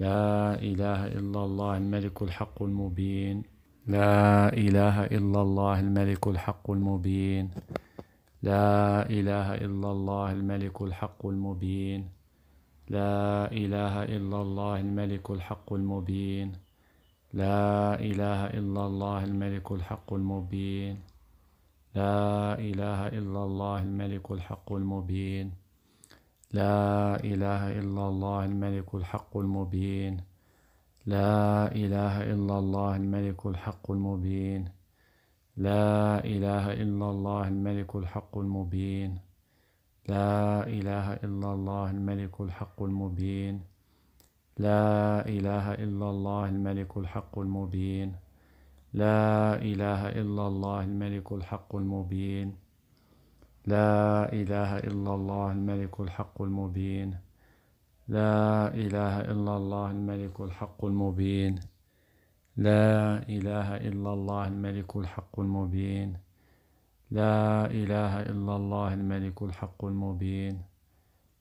لا إله إلا الله الملك الحق المبين لا إله إلا الله الملك الحق المبين لا إله إلا الله الملك الحق المبين لا إله إلا الله الملك الحق المبين لا إله إلا الله الملك الحق المبين لا إله إلا الله الملك الحق المبين لا إله إلا الله الملك الحق المبين لا إله إلا الله الملك الحق المبين لا إله إلا الله الملك الحق المبين لا إله إلا الله الملك الحق المبين لا إله إلا الله الملك الحق المبين لا إله إلا الله الملك الحق المبين لا إله إلا الله الملك الحق المبين لا إله إلا الله الملك الحق المبين لا إله إلا الله الملك الحق المبين لا إله إلا الله الملك الحق المبين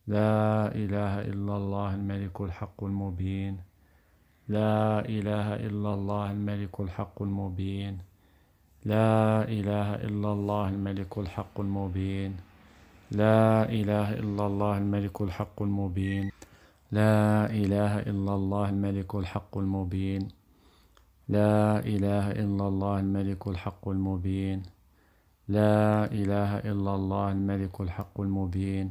لا إله إلا الله الملك الحق المبين لا إله إلا الله الملك الحق المبين لا إله إلا الله الملك الحق المبين لا إله إلا الله الملك الحق المبين لا إله إلا الله الملك الحق المبين لا إله إلا الله الملك الحق المبين لا إله إلا الله الملك الحق المبين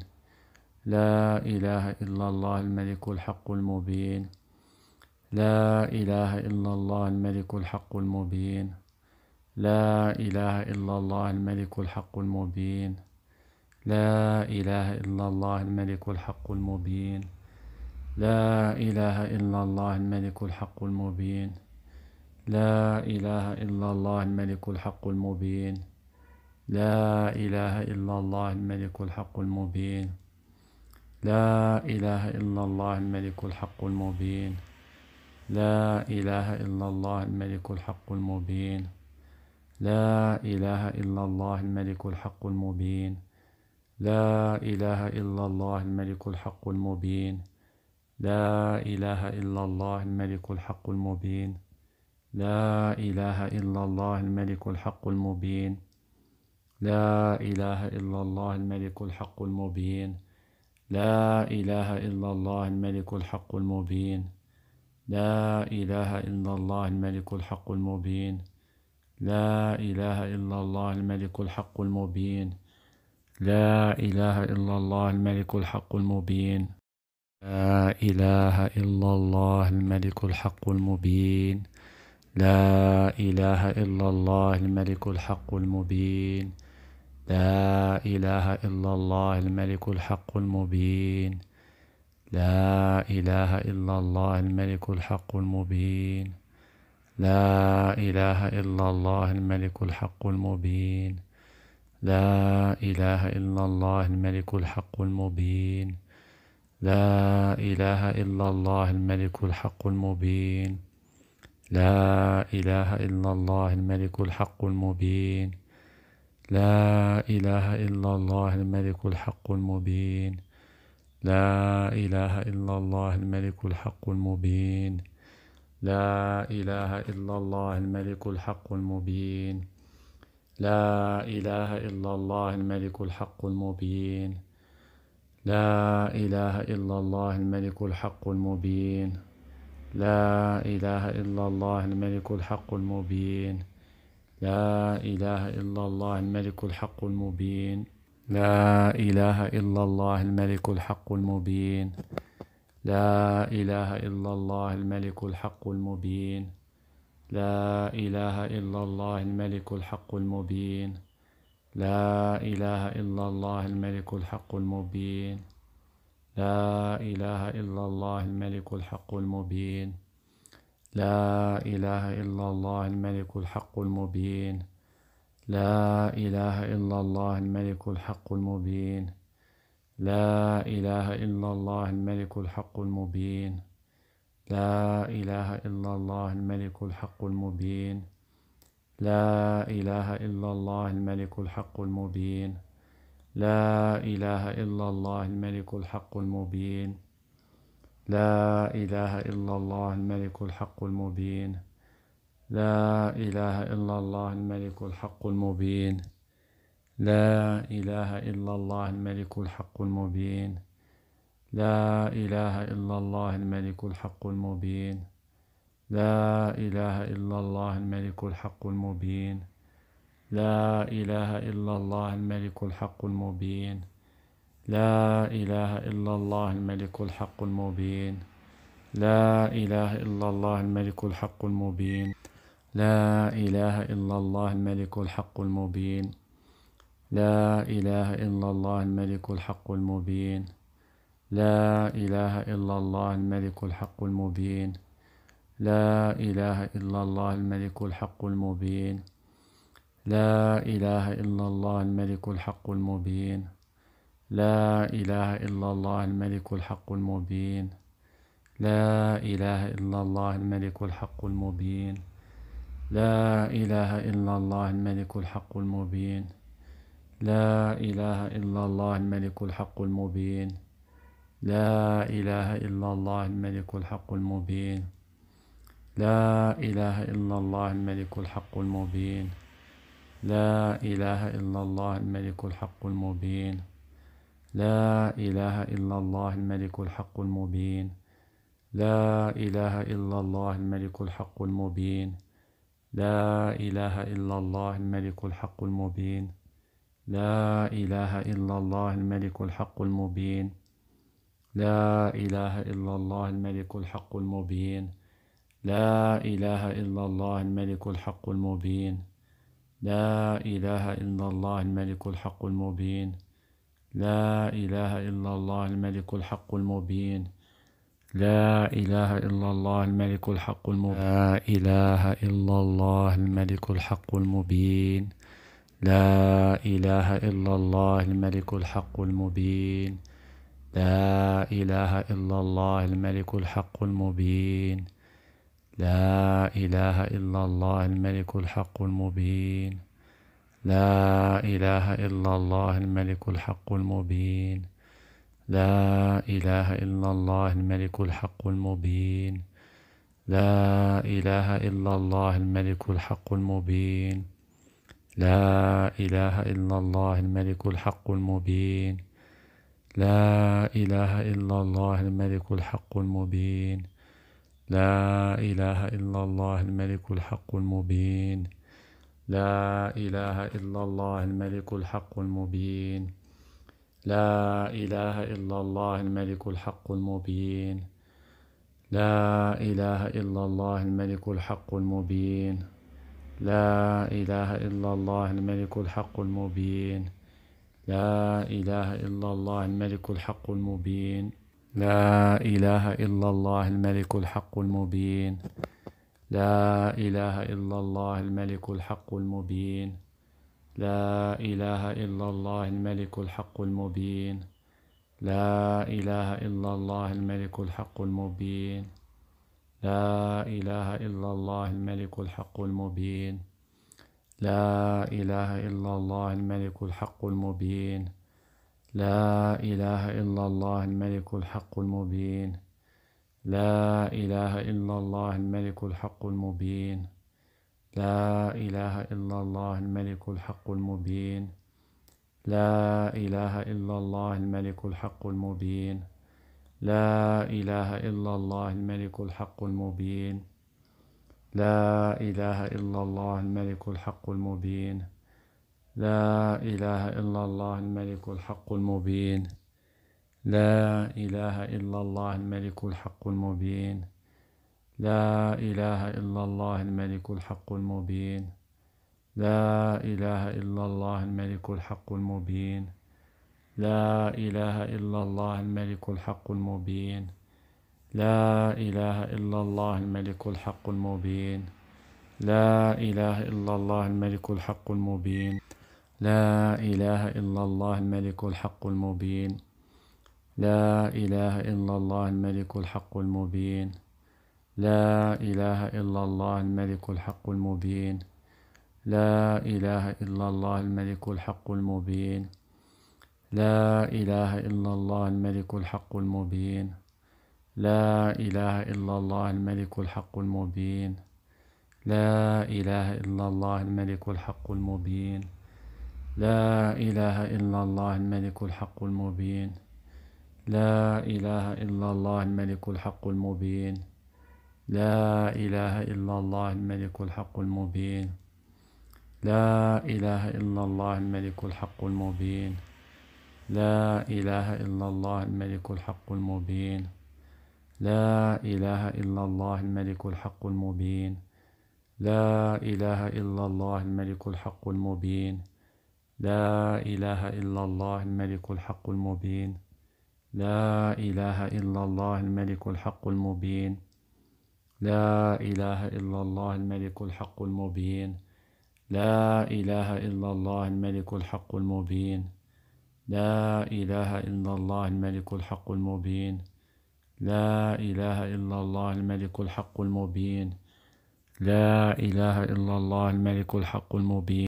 لا إله إلا الله الملك الحق المبين لا إله إلا الله الملك الحق المبين لا إله إلا الله الملك الحق المبين لا إله إلا الله الملك الحق المبين لا إله إلا الله الملك الحق المبين لا إله إلا الله الملك الحق المبين لا إله إلا الله الملك الحق المبين لا إله إلا الله الملك الحق المبين لا إله إلا الله الملك الحق المبين لا إله إلا الله الملك الحق المبين لا إله إلا الله الملك الحق المبين لا إله إلا الله الملك الحق المبين لا إله إلا الله الملك الحق المبين لا إله إلا الله الملك الحق المبين لا إله إلا الله الملك الحق المبين لا إله إلا الله الملك الحق المبين لا إله إلا الله الملك الحق المبين لا إله إلا الله الملك الحق المبين لا إله إلا الله الملك الحق المبين لا إله إلا الله الملك الحق المبين لا إله إلا الله الملك الحق المبين لا إله إلا الله الملك الحق المبين لا إله إلا الله الملك الحق المبين لا إله إلا الله الملك الحق المبين لا إله إلا الله الملك الحق المبين لا إله إلا الله الملك الحق المبين لا إله إلا الله الملك الحق المبين لا إله إلا الله الملك الحق المبين لا إله إلا الله الملك الحق المبين لا إله إلا الله الملك الحق المبين لا إله إلا الله الملك الحق المبين لا إله إلا الله الملك الحق المبين لا إله إلا الله الملك الحق المبين لا إله إلا الله الملك الحق المبين لا إله إلا الله الملك الحق المبين لا إله إلا الله الملك الحق المبين لا إله إلا الله الملك الحق المبين لا إله إلا الله الملك الحق المبين لا إله إلا الله الملك الحق المبين لا إله إلا الله الملك الحق المبين لا إله إلا الله الملك الحق المبين لا إله إلا الله الملك الحق المبين لا إله إلا الله الملك الحق المبين لا إله إلا الله الملك الحق المبين لا إله إلا الله الملك الحق المبين لا إله إلا الله الملك الحق المبين لا إله إلا الله الملك الحق المبين لا إله إلا الله الملك الحق المبين لا إله إلا الله الملك الحق المبين لا إله إلا الله الملك الحق المبين لا إله إلا الله الملك الحق المبين لا إله إلا الله الملك الحق المبين لا إله إلا الله الملك الحق المبين لا إله إلا الله الملك الحق المبين لا إله إلا الله الملك الحق المبين لا إله إلا الله الملك الحق المبين لا إله إلا الله الملك الحق المبين لا إله إلا الله الملك الحق المبين لا إله إلا الله الملك الحق المبين لا إله إلا الله الملك الحق المبين لا إله إلا الله الملك الحق المبين لا إله إلا الله الملك الحق المبين لا إله إلا الله الملك الحق المبين لا إله إلا الله الملك الحق المبين لا إله إلا الله الملك الحق المبين لا إله إلا الله الملك الحق المبين لا إله إلا الله الملك الحق المبين لا إله إلا الله الملك الحق المبين لا إله إلا الله الملك الحق المبين لا إله إلا الله الملك الحق المبين لا إله إلا الله الملك الحق المبين لا إله إلا الله الملك الحق المبين لا إله إلا الله الملك الحق المبين لا إله إلا الله الملك الحق المبين لا إله إلا الله الملك الحق المبين لا إله إلا الله الملك الحق المبين لا إله إلا الله الملك الحق المبين لا إله إلا الله الملك الحق المبين لا إله إلا الله الملك الحق المبين لا إله إلا الله الملك الحق المبين لا إله إلا الله الملك الحق المبين لا إله إلا الله الملك الحق المبين لا إله إلا الله الملك الحق المبين لا إله إلا الله الملك الحق المبين لا إله إلا الله الملك الحق المبين لا إله إلا الله الملك الحق المبين لا إله إلا الله الملك الحق المبين لا إله إلا الله الملك الحق المبين لا إله إلا الله الملك الحق المبين لا إله إلا الله الملك الحق المبين لا إله إلا الله الملك الحق المبين لا إله إلا الله الملك الحق المبين لا إله إلا الله الملك الحق المبين لا إله إلا الله الملك الحق المبين لا إله إلا الله الملك الحق المبين لا إله إلا الله الملك الحق المبين لا إله إلا الله الملك الحق المبين لا إله إلا الله الملك الحق المبين لا إله إلا الله الملك الحق المبين لا إله إلا الله الملك الحق المبين لا إله إلا الله الملك الحق المبين لا إله إلا الله الملك الحق المبين لا إله إلا الله الملك الحق المبين لا إله إلا الله الملك الحق المبين لا إله إلا الله الملك الحق المبين لا إله إلا الله الملك الحق المبين لا إله إلا الله الملك الحق المبين لا إله إلا الله الملك الحق المبين لا إله إلا الله الملك الحق المبين لا إله إلا الله الملك الحق المبين لا إله إلا الله الملك الحق المبين لا إله إلا الله الملك الحق المبين لا إله إلا الله الملك الحق المبين لا إله إلا الله الملك الحق المبين لا إله إلا الله الملك الحق المبين لا إله إلا الله الملك الحق المبين لا إله إلا الله الملك الحق المبين لا إله إلا الله الملك الحق المبين لا إله إلا الله الملك الحق المبين لا إله إلا الله الملك الحق المبين لا إله إلا الله الملك الحق المبين لا إله إلا الله الملك الحق المبين لا إله إلا الله الملك الحق المبين لا إله إلا الله الملك الحق المبين لا إله إلا الله الملك الحق المبين لا إله إلا الله الملك الحق المبين لا إله إلا الله الملك الحق المبين لا إله إلا الله الملك الحق المبين